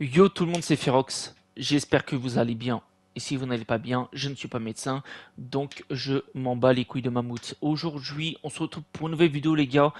Yo tout le monde, c'est Ferox J'espère que vous allez bien. Et si vous n'allez pas bien, je ne suis pas médecin, donc je m'en bats les couilles de mammouth. Aujourd'hui, on se retrouve pour une nouvelle vidéo, les gars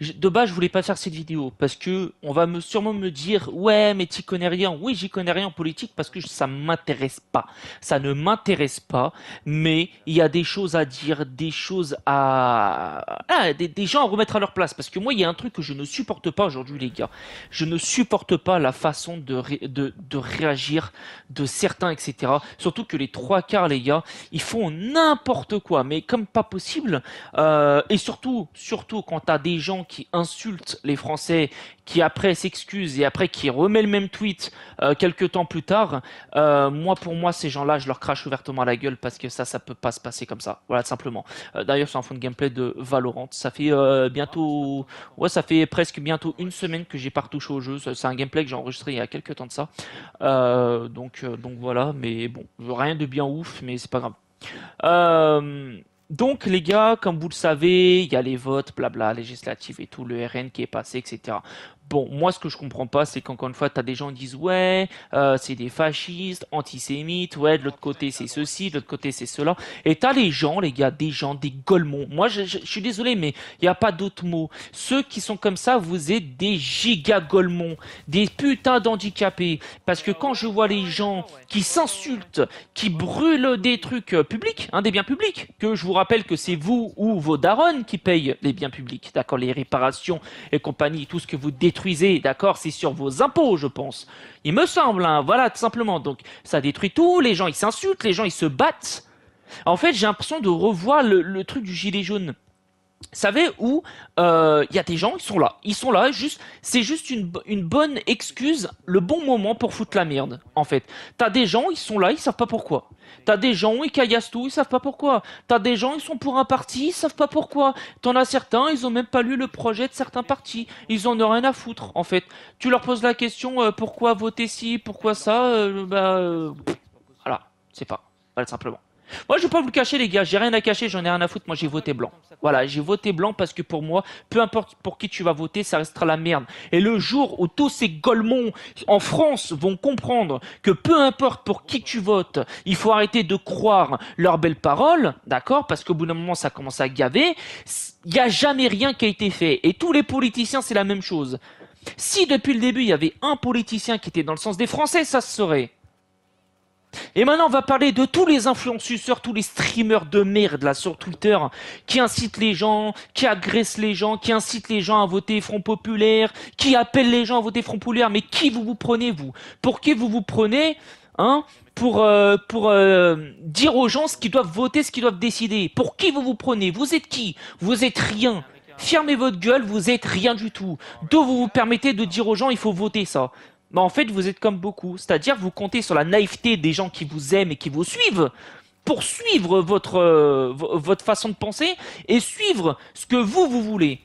de base, je voulais pas faire cette vidéo parce que on va me, sûrement me dire ouais, mais tu connais rien. Oui, j'y connais rien en politique parce que ça m'intéresse pas. Ça ne m'intéresse pas, mais il y a des choses à dire, des choses à ah, des, gens à remettre à leur place parce que moi, il y a un truc que je ne supporte pas aujourd'hui, les gars. Je ne supporte pas la façon de, de, de réagir de certains, etc. Surtout que les trois quarts, les gars, ils font n'importe quoi, mais comme pas possible. Euh, et surtout, surtout quand t'as des gens qui insulte les Français, qui après s'excuse et après qui remet le même tweet euh, quelques temps plus tard, euh, moi pour moi ces gens-là, je leur crache ouvertement à la gueule parce que ça, ça peut pas se passer comme ça. Voilà, simplement. Euh, d'ailleurs, c'est un fond de gameplay de Valorant. Ça fait bientôt, ouais, ça fait presque bientôt une semaine que j'ai pas retouché au jeu. C'est un gameplay que j'ai enregistré il y a quelques temps de ça. donc, donc voilà. Mais bon, rien de bien ouf, mais c'est pas grave. Euh, donc les gars, comme vous le savez, il y a les votes, blabla, législatives et tout, le RN qui est passé, etc. Bon, moi, ce que je comprends pas, c'est qu'encore une fois, tu as des gens qui disent ouais, euh, c'est des fascistes, antisémites, ouais, de l'autre côté c'est ceci, de l'autre côté c'est cela. Et as les gens, les gars, des gens, des golemons. Moi, je, suis désolé, mais il n'y a pas d'autre mot. Ceux qui sont comme ça, vous êtes des giga golemons, des putains d'handicapés. Parce que quand je vois les gens qui s'insultent, qui brûlent des trucs euh, publics, hein, des biens publics, que je vous rappelle que c'est vous ou vos darons qui payent les biens publics, d'accord, les réparations et compagnie, tout ce que vous détruisez détruisez, d'accord C'est sur vos impôts, je pense. Il me semble, hein, voilà, tout simplement. Donc, ça détruit tout, les gens, ils s'insultent, les gens, ils se battent. En fait, j'ai l'impression de revoir le truc du gilet jaune savez où euh, il y a des gens, qui sont là, ils sont là, juste, c'est juste une, bonne excuse, le bon moment pour foutre la merde, en fait. T'as des gens, ils sont là, ils savent pas pourquoi. T'as des gens, ils caillassent tout, ils savent pas pourquoi. T'as des gens, ils sont pour un parti, ils savent pas pourquoi. T'en as certains, ils ont même pas lu le projet de certains partis, ils en ont rien à foutre, en fait. Tu leur poses la question, euh, pourquoi voter ci, pourquoi ça, euh, bah, c'est pas, simplement. Moi, je ne vais pas vous le cacher, les gars. J'ai rien à cacher, j'en ai rien à foutre. Moi, j'ai voté blanc. Voilà, j'ai voté blanc parce que pour moi, peu importe pour qui tu vas voter, ça restera la merde. Et le jour où tous ces golemons en France vont comprendre que peu importe pour qui tu votes, il faut arrêter de croire leurs belles paroles, d'accord Parce qu'au bout d'un moment, ça commence à gaver. Il n'y a jamais rien qui a été fait. Et tous les politiciens, c'est la même chose. Si depuis le début, il y avait un politicien qui était dans le sens des Français, ça se saurait. Et maintenant, on va parler de tous les influenceurs, tous les streamers de merde là sur Twitter qui incitent les gens, qui agressent les gens, qui incitent les gens à voter Front Populaire, qui appellent les gens à voter Front Populaire. Mais qui vous vous prenez vous Pour qui vous vous prenez Hein pour, euh, pour euh, dire aux gens ce qu'ils doivent voter, ce qu'ils doivent décider. Pour qui vous vous prenez Vous êtes qui Vous êtes rien. Fermez votre gueule, vous êtes rien du tout. D'où vous vous permettez de dire aux gens il faut voter ça mais en fait, vous êtes comme beaucoup. C'est-à-dire, vous comptez sur la naïveté des gens qui vous aiment et qui vous suivent pour suivre votre, euh, votre façon de penser et suivre ce que vous, vous voulez.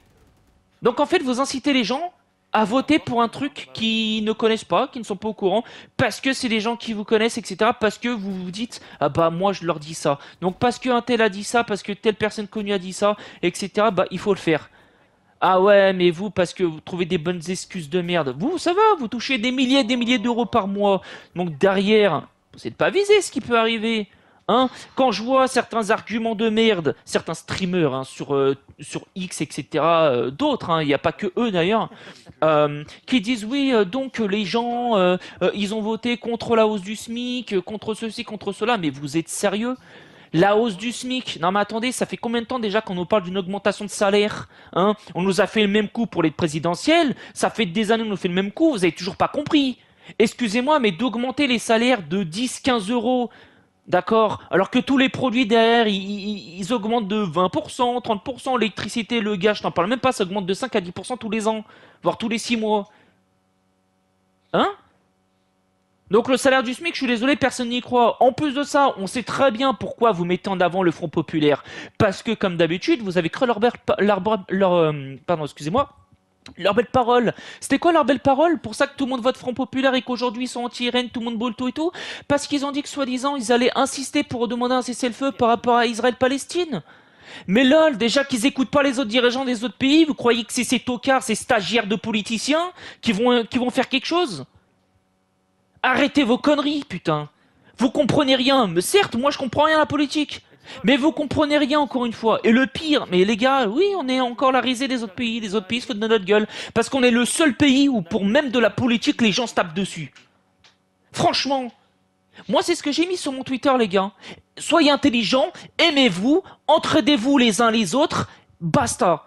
Donc, en fait, vous incitez les gens à voter pour un truc qu'ils ne connaissent pas, qu'ils ne sont pas au courant, parce que c'est des gens qui vous connaissent, etc. Parce que vous vous dites, ah bah moi je leur dis ça. Donc parce qu'un tel a dit ça, parce que telle personne connue a dit ça, etc. Bah il faut le faire. Ah ouais, mais vous, parce que vous trouvez des bonnes excuses de merde. Vous, ça va, vous touchez des milliers et des milliers d'euros par mois. Donc derrière, c'est de pas viser ce qui peut arriver. Hein Quand je vois certains arguments de merde, certains streamers hein, sur, euh, sur X, etc., euh, d'autres, hein, il n'y a pas que eux d'ailleurs, euh, qui disent oui, donc les gens, ils ont voté contre la hausse du SMIC, contre ceci, contre cela, mais vous êtes sérieux la hausse du SMIC. Non mais attendez, ça fait combien de temps déjà qu'on nous parle d'une augmentation de salaire hein On nous a fait le même coup pour les présidentielles. Ça fait des années qu'on nous fait le même coup. Vous avez toujours pas compris. Excusez-moi, mais d'augmenter les salaires de 10-15 euros D'accord Alors que tous les produits derrière, ils, ils augmentent de 20%, 30%, l'électricité, le gaz, je t'en parle même pas, ça augmente de 5 à 10% tous les ans, voire tous les 6 mois. Hein donc le salaire du SMIC, je suis désolé, personne n'y croit. En plus de ça, on sait très bien pourquoi vous mettez en avant le Front populaire. Parce que, comme d'habitude, vous avez cru leur, leur euh, pardon, excusez-moi, leur belle parole. C'était quoi leur belle parole Pour ça que tout le monde vote Front Populaire et qu'aujourd'hui ils sont anti-Irène, tout le monde bolto tout et tout Parce qu'ils ont dit que soi-disant ils allaient insister pour demander un cessez-le-feu par rapport à Israël-Palestine mais lol, déjà qu'ils écoutent pas les autres dirigeants des autres pays, vous croyez que c'est ces tocards, ces stagiaires de politiciens qui vont, qui vont faire quelque chose Arrêtez vos conneries, putain Vous comprenez rien Mais certes, moi je comprends rien à la politique mais vous comprenez rien encore une fois. Et le pire, mais les gars, oui, on est encore la risée des autres pays, des autres pays se foutent de notre gueule. Parce qu'on est le seul pays où pour même de la politique, les gens se tapent dessus. Franchement, moi c'est ce que j'ai mis sur mon Twitter les gars. Soyez intelligents, aimez-vous, entraidez-vous les uns les autres, basta.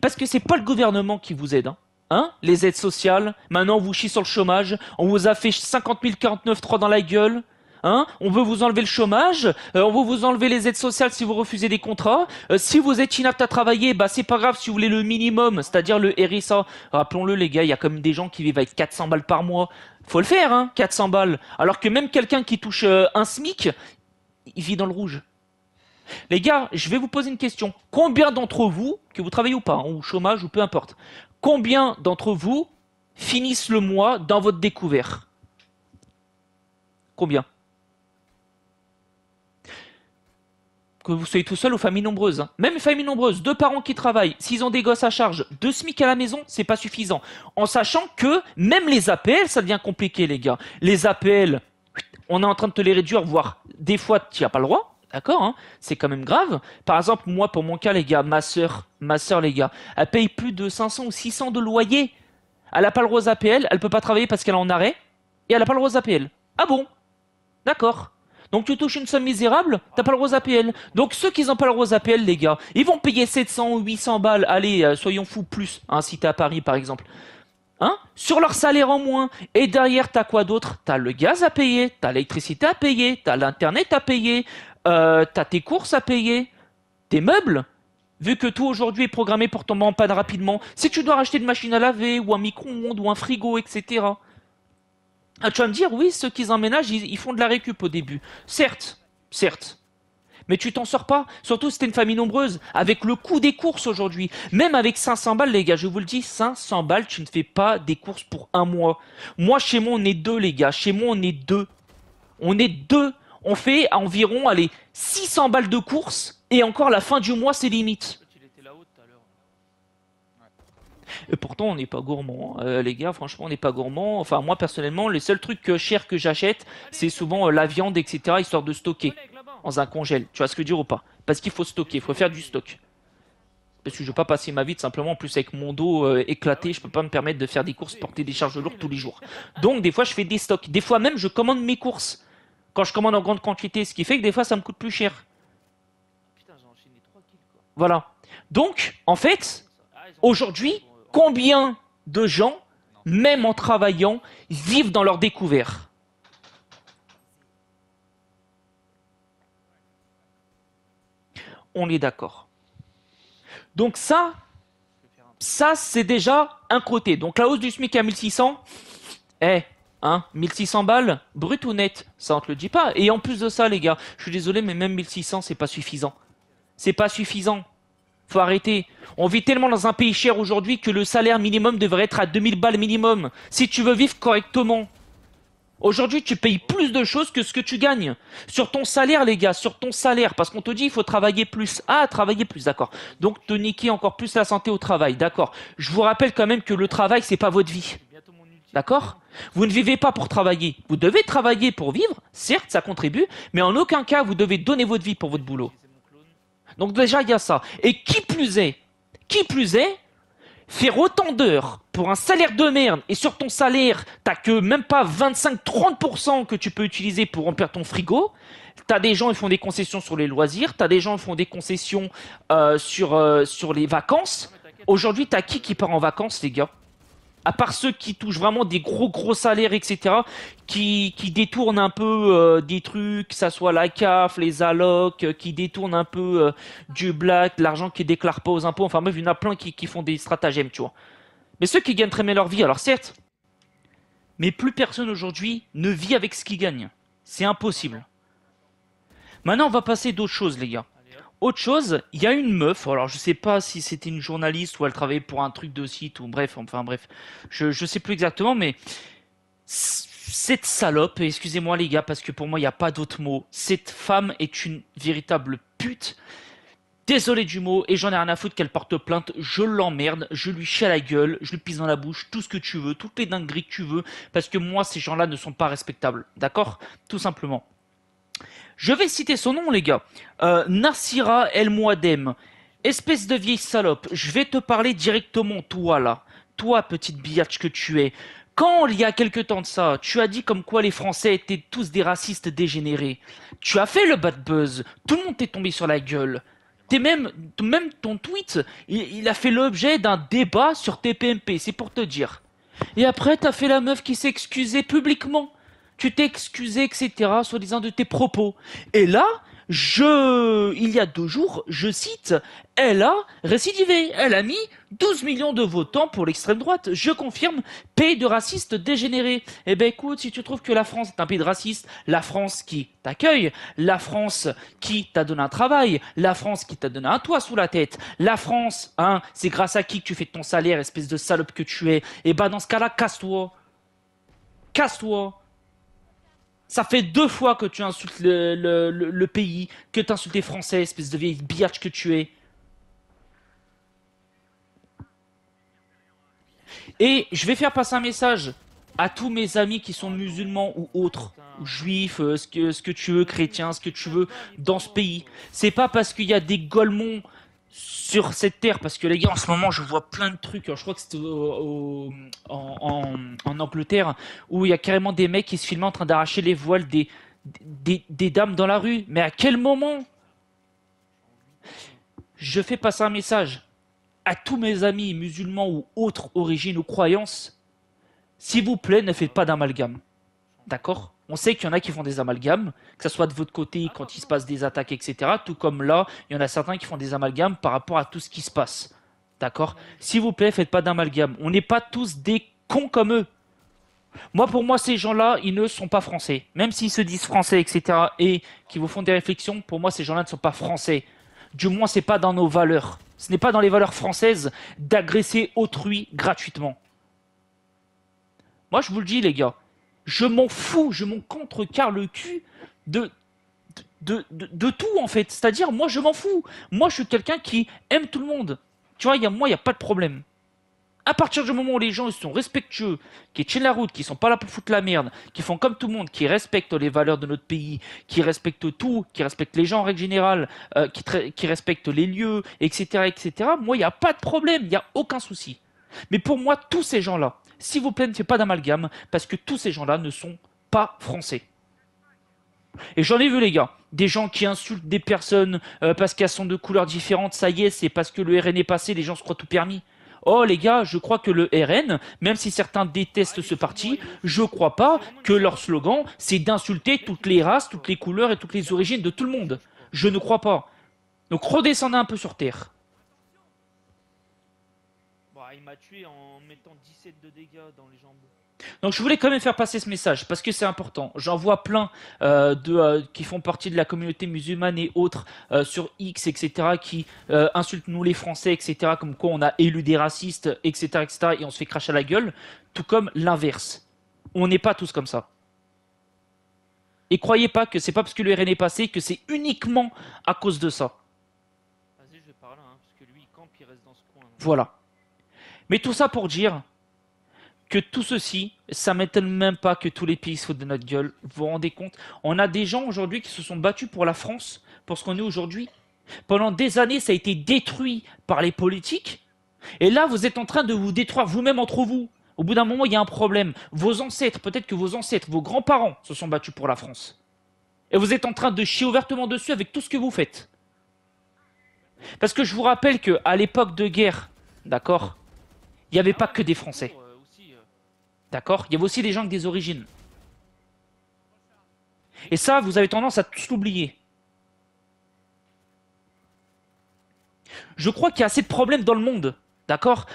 Parce que c'est pas le gouvernement qui vous aide. Hein. Hein? Les aides sociales Maintenant, on vous chie sur le chômage. On vous a fait 50 049 3 dans la gueule. Hein? on veut vous enlever le chômage, euh, on veut vous enlever les aides sociales si vous refusez des contrats. Euh, si vous êtes inapte à travailler, bah c'est pas grave si vous voulez le minimum, c'est-à-dire le RSA. Rappelons-le les gars, il y a quand même des gens qui vivent avec 400 balles par mois. Faut le faire, 400 hein, balles. Alors que même quelqu'un qui touche euh, un SMIC, il vit dans le rouge. Les gars, je vais vous poser une question. Combien d'entre vous, que vous travaillez ou pas, ou chômage ou peu importe, Combien d'entre vous finissent le mois dans votre découvert Combien que vous soyez tout seul ou famille nombreuse. Hein. Même famille nombreuse, deux parents qui travaillent, s'ils ont des gosses à charge, deux SMIC à la maison, c'est pas suffisant. En sachant que même les APL, ça devient compliqué, les gars. Les APL, on est en train de te les réduire, voire des fois, tu n'as pas le droit. D'accord hein C'est quand même grave. Par exemple, moi, pour mon cas, les gars, ma soeur, ma soeur, les gars, elle paye plus de 500 ou 600 de loyer. Elle n'a pas le rose APL, elle peut pas travailler parce qu'elle est en arrêt, et elle n'a pas le rose APL. Ah bon D'accord. Donc tu touches une somme misérable, t'as pas le rose APL. Donc ceux qui n'ont pas le rose APL, les gars, ils vont payer 700 ou 800 balles, allez, euh, soyons fous, plus, hein, si t'es à Paris par exemple. Hein Sur leur salaire en moins. Et derrière, as quoi d'autre T'as le gaz à payer, t'as l'électricité à payer, t'as l'internet à payer, euh, t'as tes courses à payer, tes meubles, vu que tout aujourd'hui est programmé pour tomber en panne rapidement, si tu dois racheter une machine à laver, ou un micro-ondes, ou un frigo, etc. Ah, tu vas me dire, oui, ceux qui emménagent, ils, ils font de la récup au début. Certes, certes. Mais tu t'en sors pas, surtout si t'es une famille nombreuse, avec le coût des courses aujourd'hui. Même avec 500 balles, les gars, je vous le dis, 500 balles, tu ne fais pas des courses pour un mois. Moi, chez moi, on est deux, les gars. Chez moi, on est deux. On est deux on fait environ allez, 600 balles de course et encore la fin du mois, c'est limite. Et euh, pourtant, on n'est pas gourmand, hein. euh, les gars. Franchement, on n'est pas gourmand. Enfin, moi personnellement, les seuls trucs cher chers que j'achète, c'est souvent euh, la viande, etc., histoire de stocker dans un congèle. Tu vois ce que je veux dire ou pas Parce qu'il faut stocker, il faut faire du stock. Parce que je veux pas passer ma vie simplement, en plus avec mon dos éclaté, je peux pas me permettre de faire des courses, porter des charges lourdes tous les jours. Donc, des fois, je fais des stocks. Des fois même, je commande mes courses quand je commande en grande quantité, ce qui fait que des fois ça me coûte plus cher. Voilà. Donc, en fait, aujourd'hui, combien de gens, même en travaillant, vivent dans leur découvert On est d'accord. Donc ça, ça c'est déjà un côté. Donc la hausse du SMIC à 1600, eh, Hein 1600 balles, brut ou net Ça, on te le dit pas. Et en plus de ça, les gars, je suis désolé, mais même 1600, c'est pas suffisant. C'est pas suffisant. Faut arrêter. On vit tellement dans un pays cher aujourd'hui que le salaire minimum devrait être à 2000 balles minimum. Si tu veux vivre correctement. Aujourd'hui, tu payes plus de choses que ce que tu gagnes. Sur ton salaire, les gars, sur ton salaire. Parce qu'on te dit, il faut travailler plus. Ah, travailler plus, d'accord. Donc, te niquer encore plus la santé au travail, d'accord. Je vous rappelle quand même que le travail, c'est pas votre vie. D'accord vous ne vivez pas pour travailler. Vous devez travailler pour vivre, certes, ça contribue, mais en aucun cas, vous devez donner votre vie pour votre boulot. Donc déjà, il y a ça. Et qui plus est, qui plus est, faire autant d'heures pour un salaire de merde, et sur ton salaire, t'as que même pas 25-30% que tu peux utiliser pour remplir ton frigo, T'as des gens qui font des concessions sur les loisirs, t'as des gens qui font des concessions euh, sur, euh, sur les vacances. Aujourd'hui, t'as qui qui part en vacances, les gars à part ceux qui touchent vraiment des gros gros salaires, etc., qui, qui détournent un peu euh, des trucs, que ça soit la CAF, les allocs, euh, qui détournent un peu euh, du black, l'argent qui déclare pas aux impôts, enfin bref, il y en a plein qui, qui font des stratagèmes, tu vois. Mais ceux qui gagnent très bien leur vie, alors certes, mais plus personne aujourd'hui ne vit avec ce qu'ils gagnent. C'est impossible. Maintenant, on va passer d'autres choses, les gars. Autre chose, il y a une meuf, alors je sais pas si c'était une journaliste ou elle travaillait pour un truc de site ou bref, enfin bref, je, je sais plus exactement, mais cette salope, excusez-moi les gars parce que pour moi il n'y a pas d'autre mot, cette femme est une véritable pute. Désolé du mot, et j'en ai rien à foutre qu'elle porte plainte, je l'emmerde, je lui chie à la gueule, je lui pisse dans la bouche, tout ce que tu veux, toutes les dingueries que tu veux, parce que moi ces gens-là ne sont pas respectables, d'accord Tout simplement. Je vais citer son nom, les gars. Euh, Nassira El Mouadem. Espèce de vieille salope, je vais te parler directement, toi là. Toi, petite biatch que tu es. Quand, il y a quelque temps de ça, tu as dit comme quoi les Français étaient tous des racistes dégénérés. Tu as fait le bad buzz. Tout le monde t'est tombé sur la gueule. T'es même, même ton tweet, il, a fait l'objet d'un débat sur TPMP, c'est pour te dire. Et après, t'as fait la meuf qui s'est excusée publiquement tu t'es excusé, etc., soi-disant de tes propos. Et là, je, il y a deux jours, je cite, elle a récidivé, elle a mis 12 millions de votants pour l'extrême droite. Je confirme, pays de racistes dégénérés. Eh ben écoute, si tu trouves que la France est un pays de racistes, la France qui t'accueille, la France qui t'a donné un travail, la France qui t'a donné un toit sous la tête, la France, hein, c'est grâce à qui que tu fais ton salaire, espèce de salope que tu es. Eh ben dans ce cas-là, casse-toi. Casse-toi ça fait deux fois que tu insultes le, pays, que tu insultes les Français, espèce de vieille biatch que tu es. Et je vais faire passer un message à tous mes amis qui sont musulmans ou autres, juifs, euh, ce que, ce que tu veux, chrétiens, ce que tu veux, dans ce pays. C'est pas parce qu'il y a des golemons sur cette terre, parce que les gars, en ce moment, je vois plein de trucs. Hein. Je crois que c'est en, Angleterre, où il y a carrément des mecs qui se filment en train d'arracher les voiles des, des, dames dans la rue. Mais à quel moment Je fais passer un message à tous mes amis musulmans ou autres origines ou croyances. S'il vous plaît, ne faites pas d'amalgame. D'accord on sait qu'il y en a qui font des amalgames, que ce soit de votre côté quand il se passe des attaques, etc. Tout comme là, il y en a certains qui font des amalgames par rapport à tout ce qui se passe. D'accord S'il vous plaît, faites pas d'amalgame. On n'est pas tous des cons comme eux. Moi, pour moi, ces gens-là, ils ne sont pas français. Même s'ils se disent français, etc., et qui vous font des réflexions, pour moi, ces gens-là ne sont pas français. Du moins, c'est pas dans nos valeurs. Ce n'est pas dans les valeurs françaises d'agresser autrui gratuitement. Moi, je vous le dis, les gars je m'en fous, je m'en contrecarre le cul de de, tout en fait. C'est-à-dire, moi je m'en fous. Moi je suis quelqu'un qui aime tout le monde. Tu vois, y moi il n'y a pas de problème. À partir du moment où les gens sont respectueux, qui tiennent la route, qui sont pas là pour foutre la merde, qui font comme tout le monde, qui respectent les valeurs de notre pays, qui respectent tout, qui respectent les gens en règle générale, euh, qui, qui respectent les lieux, etc., etc., moi il n'y a pas de problème, il n'y a aucun souci. Mais pour moi, tous ces gens-là, s'il vous plaît, ne faites pas d'amalgame, parce que tous ces gens-là ne sont pas français. Et j'en ai vu les gars, des gens qui insultent des personnes euh, parce qu'elles sont de couleurs différentes, ça y est, c'est parce que le RN est passé, les gens se croient tout permis. Oh les gars, je crois que le RN, même si certains détestent ce parti, je crois pas que leur slogan c'est d'insulter toutes les races, toutes les couleurs et toutes les origines de tout le monde. Je ne crois pas. Donc redescendez un peu sur terre il m'a tué en mettant 17 de dégâts dans les jambes. Donc je voulais quand même faire passer ce message parce que c'est important. J'en vois plein euh, de euh, qui font partie de la communauté musulmane et autres euh, sur X, etc. qui insultent nous les Français, etc. Comme quoi on a élu des racistes, etc., etc. Et on se fait cracher à la gueule. Tout comme l'inverse. On n'est pas tous comme ça. Et croyez pas que c'est pas parce que le RN est passé que c'est uniquement à cause de ça. Vas-y, je vais parler, hein, parce que lui, il campe, il reste dans ce coin. Hein. Voilà. Mais tout ça pour dire que tout ceci, ça m'étonne même pas que tous les pays se foutent de notre gueule. Vous vous rendez compte On a des gens aujourd'hui qui se sont battus pour la France, pour ce qu'on est aujourd'hui. Pendant des années, ça a été détruit par les politiques. Et là, vous êtes en train de vous détruire vous-même entre vous. Au bout d'un moment, il y a un problème. Vos ancêtres, peut-être que vos ancêtres, vos grands-parents se sont battus pour la France. Et vous êtes en train de chier ouvertement dessus avec tout ce que vous faites. Parce que je vous rappelle qu'à l'époque de guerre, d'accord il n'y avait pas que des Français. D'accord Il y avait aussi des gens avec des origines. Et ça, vous avez tendance à tout oublier. Je crois qu'il y a assez de problèmes dans le monde. D'accord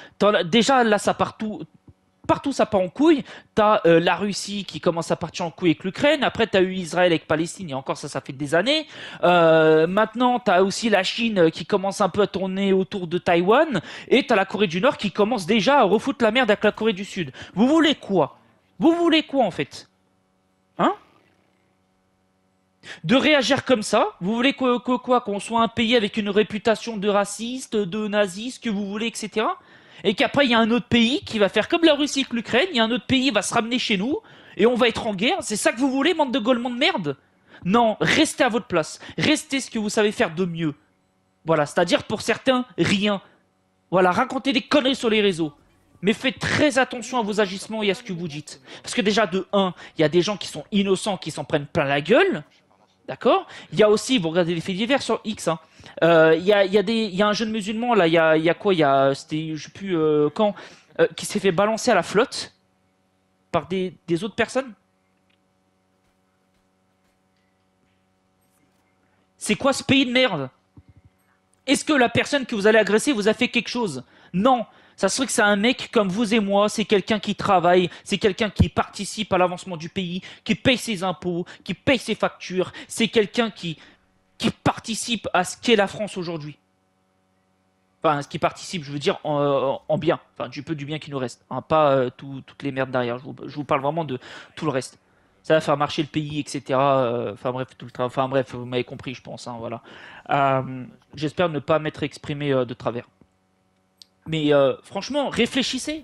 Déjà, là, ça partout. tout, partout ça part en couille. T'as euh, la Russie qui commence à partir en couille avec l'Ukraine. Après, t'as eu Israël avec Palestine. Et encore, ça, ça fait des années. Euh, maintenant, t'as aussi la Chine euh, qui commence un peu à tourner autour de Taïwan. Et t'as la Corée du Nord qui commence déjà à refoutre la merde avec la Corée du Sud. Vous voulez quoi Vous voulez quoi, en fait Hein de réagir comme ça Vous voulez quoi qu'on soit un pays avec une réputation de raciste, de naziste, que vous voulez, etc et qu'après il y a un autre pays qui va faire comme la Russie avec l'Ukraine, il y a un autre pays qui va se ramener chez nous et on va être en guerre. C'est ça que vous voulez, bande de Golemans de merde Non, restez à votre place, restez ce que vous savez faire de mieux. Voilà, c'est-à-dire pour certains, rien. Voilà, racontez des conneries sur les réseaux. Mais faites très attention à vos agissements et à ce que vous dites. Parce que déjà, de 1, il y a des gens qui sont innocents, qui s'en prennent plein la gueule. D'accord Il y a aussi, vous regardez les faits divers sur X. Hein. Euh, il, y a, des, un jeune musulman, là, il y a, quoi Il y a, c'était, je sais plus euh, quand, euh, qui s'est fait balancer à la flotte par des, des autres personnes C'est quoi ce pays de merde Est-ce que la personne que vous allez agresser vous a fait quelque chose Non ça serait que c'est un mec comme vous et moi, c'est quelqu'un qui travaille, c'est quelqu'un qui participe à l'avancement du pays, qui paye ses impôts, qui paye ses factures, c'est quelqu'un qui, qui participe à ce qu'est la France aujourd'hui. Enfin, ce qui participe, je veux dire, en, bien, enfin, du peu du bien qui nous reste, hein. pas euh, toutes les merdes derrière. Je vous, parle vraiment de tout le reste. Ça va faire marcher le pays, etc. Euh, enfin bref, tout le Enfin bref, vous m'avez compris, je pense. Hein, voilà. Euh, j'espère ne pas m'être exprimé de travers. Mais euh, franchement, réfléchissez.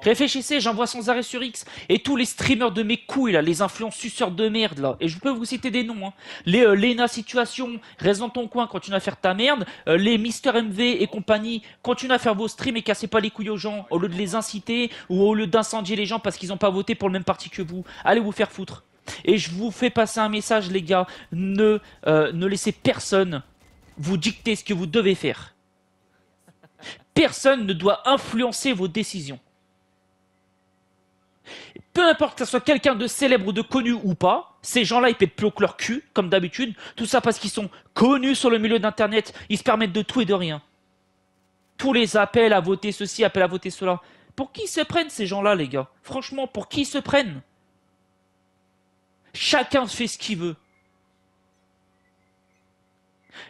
Réfléchissez, j'envoie sans arrêt sur X. Et tous les streamers de mes couilles, là, les influences suceurs de merde, là. Et je peux vous citer des noms, hein. Les euh, Lena Situation, reste dans ton coin, continue à faire ta merde. Euh, les Mister MV et compagnie, continue à faire vos streams et cassez pas les couilles aux gens. Au lieu de les inciter ou au lieu d'incendier les gens parce qu'ils n'ont pas voté pour le même parti que vous. Allez vous faire foutre. Et je vous fais passer un message, les gars. Ne, ne laissez personne vous dicter ce que vous devez faire. Personne ne doit influencer vos décisions. Peu importe que ce soit quelqu'un de célèbre ou de connu ou pas, ces gens-là, ils pètent plus haut que leur cul, comme d'habitude. Tout ça parce qu'ils sont connus sur le milieu d'Internet. Ils se permettent de tout et de rien. Tous les appels à voter ceci, appels à voter cela. Pour qui se prennent ces gens-là, les gars Franchement, pour qui se prennent Chacun fait ce qu'il veut.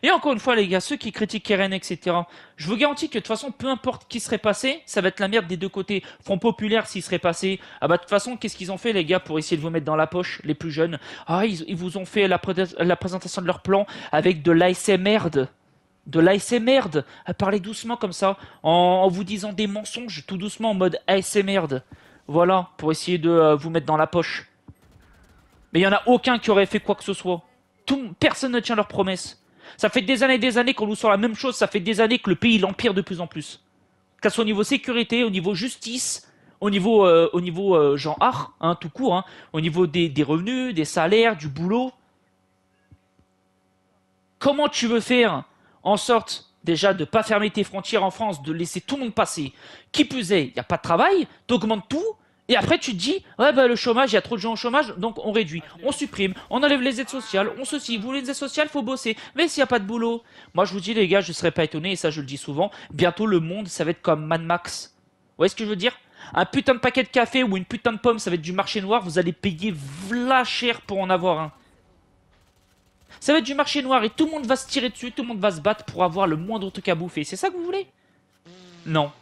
Et encore une fois, les gars, ceux qui critiquent Keren, etc., je vous garantis que de toute façon, peu importe qui serait passé, ça va être la merde des deux côtés. Front Populaire, s'il serait passé, ah bah de toute façon, qu'est-ce qu'ils ont fait, les gars, pour essayer de vous mettre dans la poche, les plus jeunes Ah, ils, vous ont fait la, la, présentation de leur plan avec de l'ASMR de l'ASMR, à ah, parler doucement comme ça, en, vous disant des mensonges tout doucement en mode ASMR. Voilà, pour essayer de euh, vous mettre dans la poche. Mais il n'y en a aucun qui aurait fait quoi que ce soit. Tout, personne ne tient leurs promesses. Ça fait des années et des années qu'on nous sort la même chose. Ça fait des années que le pays l'empire de plus en plus. Qu'à au niveau sécurité, au niveau justice, au niveau, euh, au niveau euh, art, hein, tout court, hein, au niveau des, des, revenus, des salaires, du boulot. Comment tu veux faire en sorte déjà de ne pas fermer tes frontières en France, de laisser tout le monde passer Qui plus est, il n'y a pas de travail, tu tout, et après, tu te dis, ouais, bah, le chômage, il y a trop de gens au chômage, donc on réduit, on supprime, on enlève les aides sociales, on ceci. Vous voulez aides sociales, faut bosser. Mais s'il n'y a pas de boulot, moi, je vous dis, les gars, je ne serais pas étonné, et ça, je le dis souvent, bientôt, le monde, ça va être comme Mad Max. Vous voyez ce que je veux dire Un putain de paquet de café ou une putain de pomme, ça va être du marché noir, vous allez payer vla cher pour en avoir un. Ça va être du marché noir et tout le monde va se tirer dessus, tout le monde va se battre pour avoir le moindre truc à bouffer. C'est ça que vous voulez Non.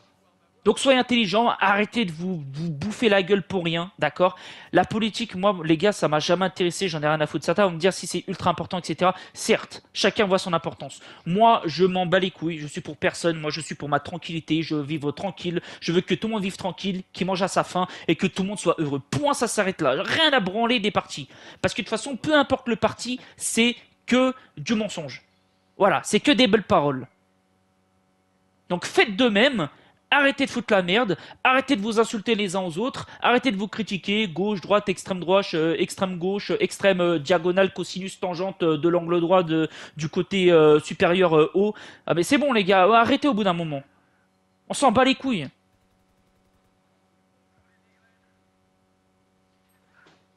Donc soyez intelligents, arrêtez de vous, bouffer la gueule pour rien, d'accord La politique, moi, les gars, ça m'a jamais intéressé, j'en ai rien à foutre. Certains vont me dire si c'est ultra important, etc. Certes, chacun voit son importance. Moi, je m'en bats les couilles, je suis pour personne, moi, je suis pour ma tranquillité, je veux vivre tranquille, je veux que tout le monde vive tranquille, qu'il mange à sa faim et que tout le monde soit heureux. Point, ça s'arrête là. Rien à branler des partis. Parce que de toute façon, peu importe le parti, c'est que du mensonge. Voilà, c'est que des belles paroles. Donc faites de même arrêtez de foutre la merde, arrêtez de vous insulter les uns aux autres, arrêtez de vous critiquer, gauche, droite, extrême droite, euh, extrême gauche, euh, extrême euh, diagonale, cosinus, tangente de l'angle droit de, du côté supérieur haut. Ah mais c'est bon les gars, arrêtez au bout d'un moment. On s'en bat les couilles.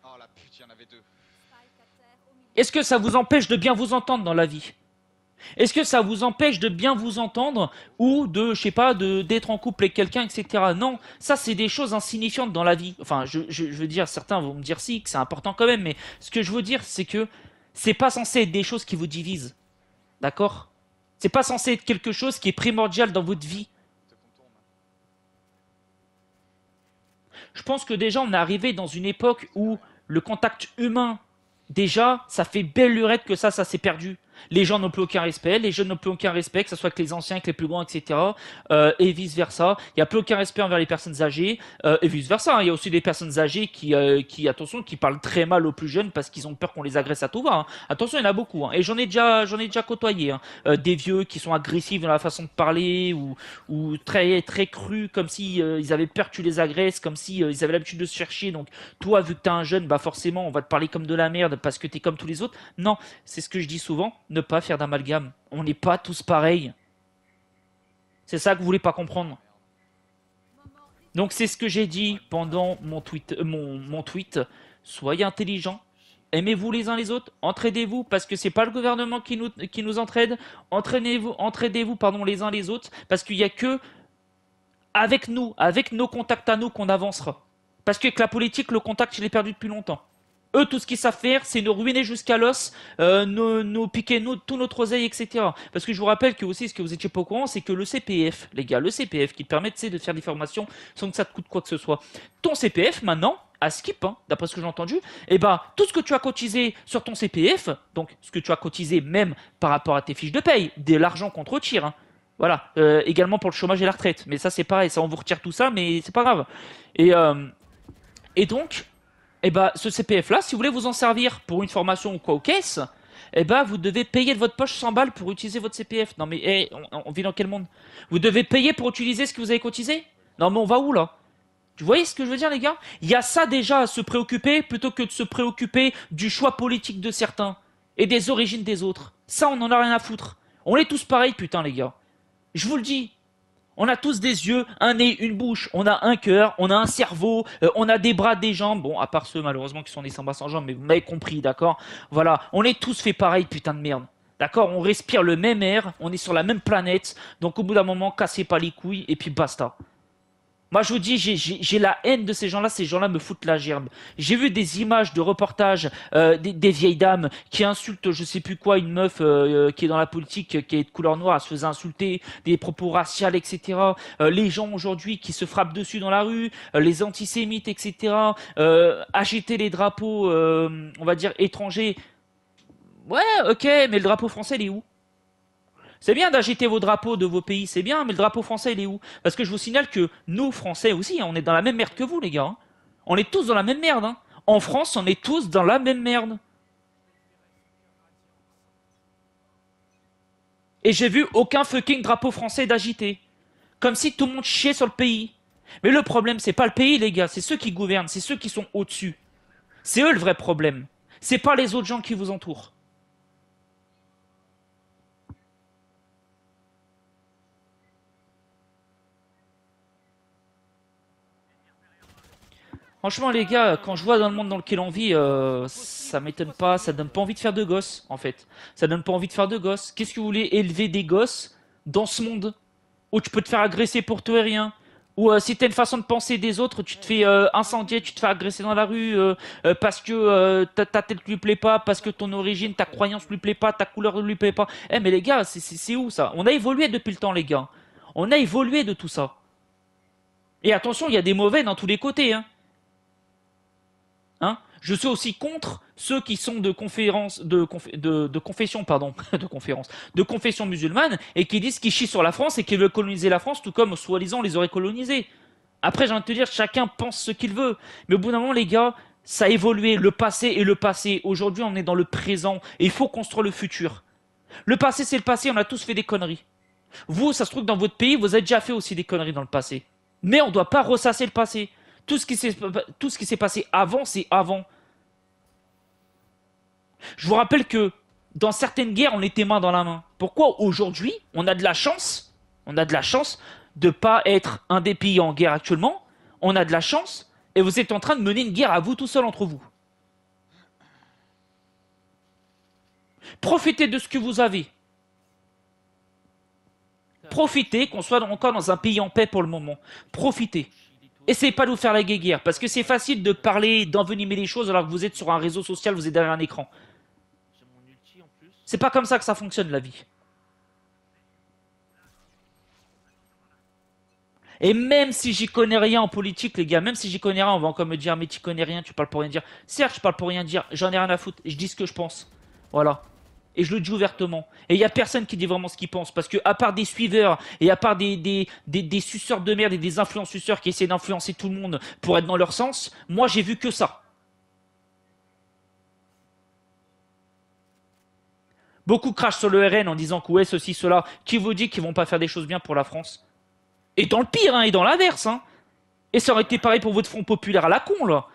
Oh la y en avait deux. Est-ce que ça vous empêche de bien vous entendre dans la vie est-ce que ça vous empêche de bien vous entendre ou de, je sais pas, d'être en couple avec quelqu'un, etc. Non, ça c'est des choses insignifiantes dans la vie. Enfin, je, veux dire, certains vont me dire si, que c'est important quand même, mais ce que je veux dire, c'est que c'est pas censé être des choses qui vous divisent. D'accord C'est pas censé être quelque chose qui est primordial dans votre vie. Je pense que déjà on est arrivé dans une époque où le contact humain, déjà, ça fait belle lurette que ça, ça s'est perdu. Les gens n'ont plus aucun respect, les jeunes n'ont plus aucun respect, que ce soit que les anciens, que les plus grands, etc. Euh, et vice-versa. Il n'y a plus aucun respect envers les personnes âgées, euh, et vice-versa. Il y a aussi des personnes âgées qui, euh, qui, attention, qui parlent très mal aux plus jeunes parce qu'ils ont peur qu'on les agresse à tout va. Hein. Attention, il y en a beaucoup. Hein. Et j'en ai déjà, j'en ai déjà côtoyé hein. des vieux qui sont agressifs dans la façon de parler ou, ou très, très crus, comme si ils avaient peur que tu les agresses, comme si ils avaient l'habitude de se chercher. Donc, toi, vu que t'es un jeune, bah forcément, on va te parler comme de la merde parce que t'es comme tous les autres. Non, c'est ce que je dis souvent ne pas faire d'amalgame. On n'est pas tous pareils. C'est ça que vous voulez pas comprendre. Donc c'est ce que j'ai dit pendant mon tweet, euh, mon, tweet. Soyez intelligents. Aimez-vous les uns les autres, entraidez-vous parce que c'est pas le gouvernement qui nous, qui nous entraide. Entraînez-vous, entraidez-vous pardon les uns les autres parce qu'il n'y a que avec nous, avec nos contacts à nous qu'on avancera. Parce que la politique, le contact, je l'ai perdu depuis longtemps. Eux, tout ce qu'ils savent faire, c'est nous ruiner jusqu'à l'os, euh, nous, nous, piquer nous, tout notre oseille, etc. Parce que je vous rappelle que aussi, ce que vous étiez pas au courant, c'est que le CPF, les gars, le CPF qui te permet de faire des formations sans que ça te coûte quoi que ce soit. Ton CPF, maintenant, à skip, hein, d'après ce que j'ai entendu, eh ben, tout ce que tu as cotisé sur ton CPF, donc ce que tu as cotisé même par rapport à tes fiches de paye, de l'argent qu'on te retire, hein, voilà, euh, également pour le chômage et la retraite. Mais ça, c'est pareil, ça, on vous retire tout ça, mais c'est pas grave. Et, euh, et donc, eh ben, ce CPF-là, si vous voulez vous en servir pour une formation ou quoi au caisse, eh ben, vous devez payer de votre poche 100 balles pour utiliser votre CPF. Non mais eh, on, vit dans quel monde Vous devez payer pour utiliser ce que vous avez cotisé Non mais on va où là vous voyez ce que je veux dire, les gars Il y a ça déjà à se préoccuper plutôt que de se préoccuper du choix politique de certains et des origines des autres. Ça, on en a rien à foutre. On est tous pareils, putain, les gars. Je vous le dis. On a tous des yeux, un nez, une bouche, on a un cœur, on a un cerveau, euh, on a des bras, des jambes. Bon, à part ceux malheureusement qui sont des sans bras sans jambes, mais vous m'avez compris, d'accord Voilà, on est tous fait pareil, putain de merde. D'accord On respire le même air, on est sur la même planète, donc au bout d'un moment, cassez pas les couilles et puis basta. Moi, je vous dis, j'ai la haine de ces gens-là. Ces gens-là me foutent la gerbe. J'ai vu des images de reportages euh, des, vieilles dames qui insultent, je sais plus quoi, une meuf euh, euh, qui est dans la politique, qui est de couleur noire, se faisait insulter, des propos raciales, etc. les gens aujourd'hui qui se frappent dessus dans la rue, les antisémites, etc. Acheter les drapeaux, on va dire étrangers. Ouais, ok, mais le drapeau français, il est où c'est bien d'agiter vos drapeaux de vos pays, c'est bien, mais le drapeau français, il est où Parce que je vous signale que nous, Français aussi, hein, on est dans la même merde que vous, les gars. Hein. On est tous dans la même merde. Hein. En France, on est tous dans la même merde. Et j'ai vu aucun fucking drapeau français d'agiter. Comme si tout le monde chiait sur le pays. Mais le problème, c'est pas le pays, les gars, c'est ceux qui gouvernent, c'est ceux qui sont au-dessus. C'est eux le vrai problème. C'est pas les autres gens qui vous entourent. Franchement, les gars, quand je vois dans le monde dans lequel on vit, euh, ça m'étonne pas, ça donne pas envie de faire de gosses, en fait. Ça donne pas envie de faire de gosses. Qu'est-ce que vous voulez élever des gosses dans ce monde où tu peux te faire agresser pour tout et rien ou euh, si t'as une façon de penser des autres, tu te fais euh, incendier, tu te fais agresser dans la rue parce que ta, tête ne lui plaît pas, parce que ton origine, ta croyance lui plaît pas, ta couleur lui plaît pas. Eh mais les gars, c'est où ça On a évolué depuis le temps les gars. On a évolué de tout ça. Et attention, il y a des mauvais dans tous les côtés. Hein. Je suis aussi contre ceux qui sont de conférence, de, confession, pardon, de conférence, de confession musulmane et qui disent qu'ils chient sur la France et qu'ils veulent coloniser la France, tout comme soi-disant les aurait colonisés. Après, j'ai envie de te dire, chacun pense ce qu'il veut. Mais au bout d'un moment, les gars, ça a évolué. Le passé est le passé. Aujourd'hui, on est dans le présent et il faut construire le futur. Le passé, c'est le passé. On a tous fait des conneries. Vous, ça se trouve que dans votre pays, vous avez déjà fait aussi des conneries dans le passé. Mais on ne doit pas ressasser le passé. Tout ce qui s'est passé avant, c'est avant. Je vous rappelle que dans certaines guerres, on était main dans la main. Pourquoi aujourd'hui, on a de la chance, on a de la chance de pas être un des pays en guerre actuellement, on a de la chance, et vous êtes en train de mener une guerre à vous tout seul entre vous. Profitez de ce que vous avez. Profitez, qu'on soit encore dans un pays en paix pour le moment. Profitez. Essayez pas de vous faire la guéguerre, parce que c'est facile de parler, d'envenimer les choses alors que vous êtes sur un réseau social, vous êtes derrière un écran. C'est pas comme ça que ça fonctionne la vie. Et même si j'y connais rien en politique, les gars, même si j'y connais rien, on va encore me dire, mais tu connais rien, tu parles pour rien dire. Certes, je parle pour rien dire, j'en ai rien à foutre, je dis ce que je pense. Voilà. Et je le dis ouvertement. Et il n'y a personne qui dit vraiment ce qu'il pense. Parce que, à part des suiveurs, et à part des, des, des, suceurs de merde et des influenceurs qui essaient d'influencer tout le monde pour être dans leur sens, moi, j'ai vu que ça. Beaucoup crachent sur le RN en disant que ouais, ceci, cela. Qui vous dit qu'ils vont pas faire des choses bien pour la France Et dans le pire, hein, et dans l'inverse. Hein. Et ça aurait été pareil pour votre Front Populaire à la con, là.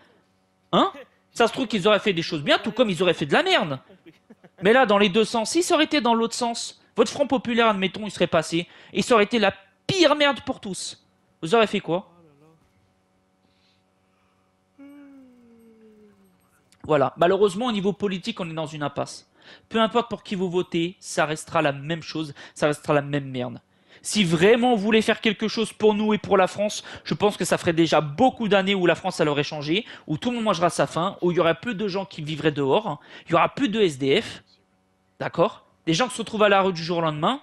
Hein Ça se trouve qu'ils auraient fait des choses bien, tout comme ils auraient fait de la merde. Mais là, dans les deux sens, si ça aurait été dans l'autre sens, votre Front Populaire, admettons, il serait passé, et ça aurait été la pire merde pour tous. Vous aurez fait quoi Voilà. Malheureusement, au niveau politique, on est dans une impasse. Peu importe pour qui vous votez, ça restera la même chose, ça restera la même merde. Si vraiment vous voulez faire quelque chose pour nous et pour la France, je pense que ça ferait déjà beaucoup d'années où la France elle aurait changé, où tout le monde mangera sa faim, où il y aurait plus de gens qui vivraient dehors, il y aura plus de SDF, D'accord Des gens qui se retrouvent à la rue du jour au lendemain.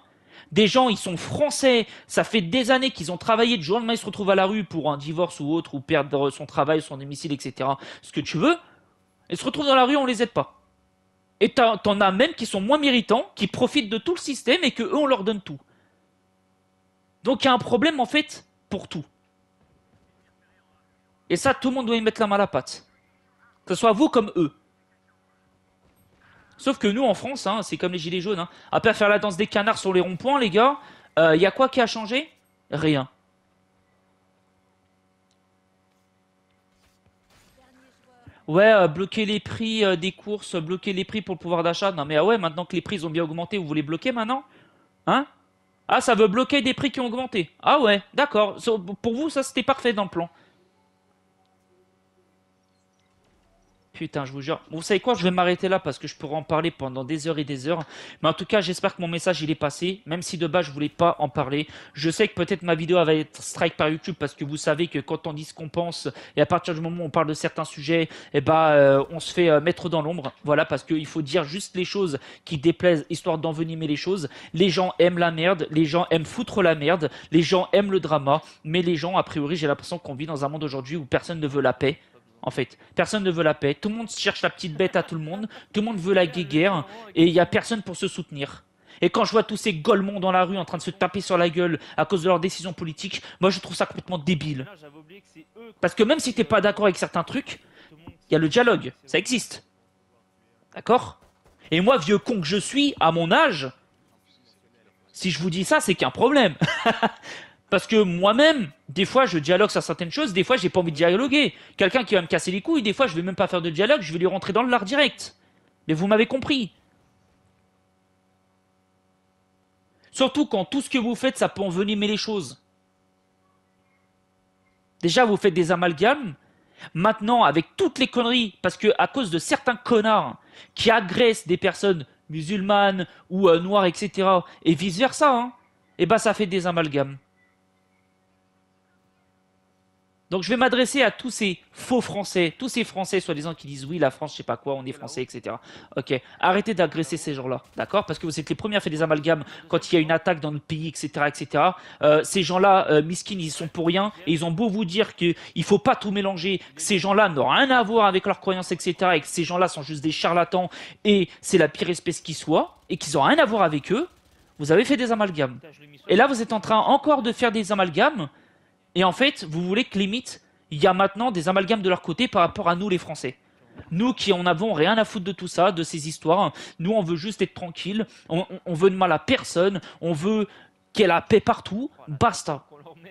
Des gens, ils sont français, ça fait des années qu'ils ont travaillé, du jour au lendemain, ils se retrouvent à la rue pour un divorce ou autre, ou perdre son travail, son domicile, etc. Ce que tu veux. Ils se retrouvent dans la rue, on les aide pas. Et t'en as même qui sont moins méritants, qui profitent de tout le système et que eux, on leur donne tout. Donc il y a un problème en fait pour tout. Et ça, tout le monde doit y mettre la main à la patte. Que ce soit vous comme eux. Sauf que nous, en France, hein, c'est comme les gilets jaunes. Hein. Après faire la danse des canards sur les ronds-points, les gars, il euh, y a quoi qui a changé Rien. Ouais, euh, bloquer les prix euh, des courses, bloquer les prix pour le pouvoir d'achat. Non mais ah ouais, maintenant que les prix ont bien augmenté, vous voulez bloquer maintenant Hein Ah, ça veut bloquer des prix qui ont augmenté. Ah ouais, d'accord. pour vous, ça c'était parfait dans le plan. Putain, je vous jure. Vous savez quoi Je vais m'arrêter là parce que je pourrais en parler pendant des heures et des heures. Mais en tout cas, j'espère que mon message il est passé. Même si de base je voulais pas en parler. Je sais que peut-être ma vidéo va être strike par YouTube parce que vous savez que quand on dit ce qu'on pense et à partir du moment où on parle de certains sujets, eh ben, euh, on se fait euh, mettre dans l'ombre. Voilà, parce qu'il faut dire juste les choses qui déplaisent histoire d'envenimer les choses. Les gens aiment la merde, les gens aiment foutre la merde, les gens aiment le drama. Mais les gens, a priori, j'ai l'impression qu'on vit dans un monde aujourd'hui où personne ne veut la paix en fait. Personne ne veut la paix. Tout le monde cherche la petite bête à tout le monde. Tout le monde veut la guéguerre. Et il n'y a personne pour se soutenir. Et quand je vois tous ces golemons dans la rue en train de se taper sur la gueule à cause de leurs décisions politiques, moi je trouve ça complètement débile. Parce que même si t'es pas d'accord avec certains trucs, il y a le dialogue. Ça existe. D'accord Et moi, vieux con que je suis, à mon âge, si je vous dis ça, c'est qu'un problème. Parce que moi-même, des fois, je dialogue sur certaines choses, des fois, j'ai pas envie de dialoguer. Quelqu'un qui va me casser les couilles, des fois, je vais même pas faire de dialogue, je vais lui rentrer dans l'art direct. Mais vous m'avez compris. Surtout quand tout ce que vous faites, ça peut envenimer les choses. Déjà, vous faites des amalgames. Maintenant, avec toutes les conneries, parce que à cause de certains connards qui agressent des personnes musulmanes ou euh, noires, etc., et vice versa, et hein, eh ben ça fait des amalgames. Donc je vais m'adresser à tous ces faux Français, tous ces Français soi-disant qui disent oui, la France, je sais pas quoi, on est Français, etc. Ok, arrêtez d'agresser ces gens-là, d'accord Parce que vous êtes les premiers à faire des amalgames quand il y a une attaque dans le pays, etc. etc. Euh, ces gens-là, euh, ils sont pour rien et ils ont beau vous dire qu'il faut pas tout mélanger, que ces gens-là n'ont rien à voir avec leurs croyances, etc. et que ces gens-là sont juste des charlatans et c'est la pire espèce qui soit et qu'ils n'ont rien à voir avec eux, vous avez fait des amalgames. Et là, vous êtes en train encore de faire des amalgames et en fait, vous voulez que limite, il y a maintenant des amalgames de leur côté par rapport à nous les Français. Nous qui en avons rien à foutre de tout ça, de ces histoires, nous on veut juste être tranquille, on, veut de mal à personne, on veut qu'il y ait la paix partout, basta.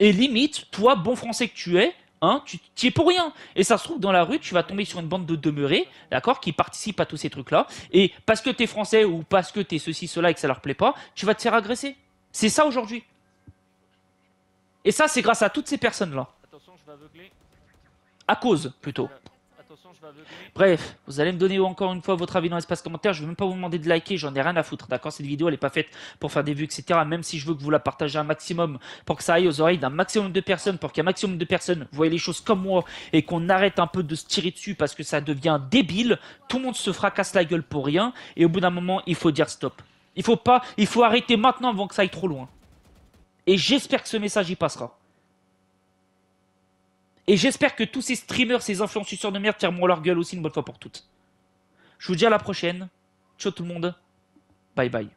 Et limite, toi, bon français que tu es, hein, tu y es pour rien. Et ça se trouve, dans la rue, tu vas tomber sur une bande de demeurés, d'accord, qui participent à tous ces trucs-là. Et parce que tu es français ou parce que tu es ceci, cela et que ça leur plaît pas, tu vas te faire agresser. C'est ça aujourd'hui. Et ça, c'est grâce à toutes ces personnes-là. À cause, plutôt. Bref, vous allez me donner encore une fois votre avis dans l'espace commentaire. Je ne vais même pas vous demander de liker, j'en ai rien à foutre, d'accord Cette vidéo, elle n'est pas faite pour faire des vues, etc. Même si je veux que vous la partagez un maximum pour que ça aille aux oreilles d'un maximum de personnes, pour qu'il y un maximum de personnes voient les choses comme moi et qu'on arrête un peu de se tirer dessus parce que ça devient débile. Tout le monde se fracasse la gueule pour rien et au bout d'un moment, il faut dire stop. Il faut pas, il faut arrêter maintenant avant que ça aille trop loin. Et j'espère que ce message y passera. Et j'espère que tous ces streamers, ces influenceurs de merde tireront leur gueule aussi une bonne fois pour toutes. Je vous dis à la prochaine. Ciao tout le monde. Bye bye.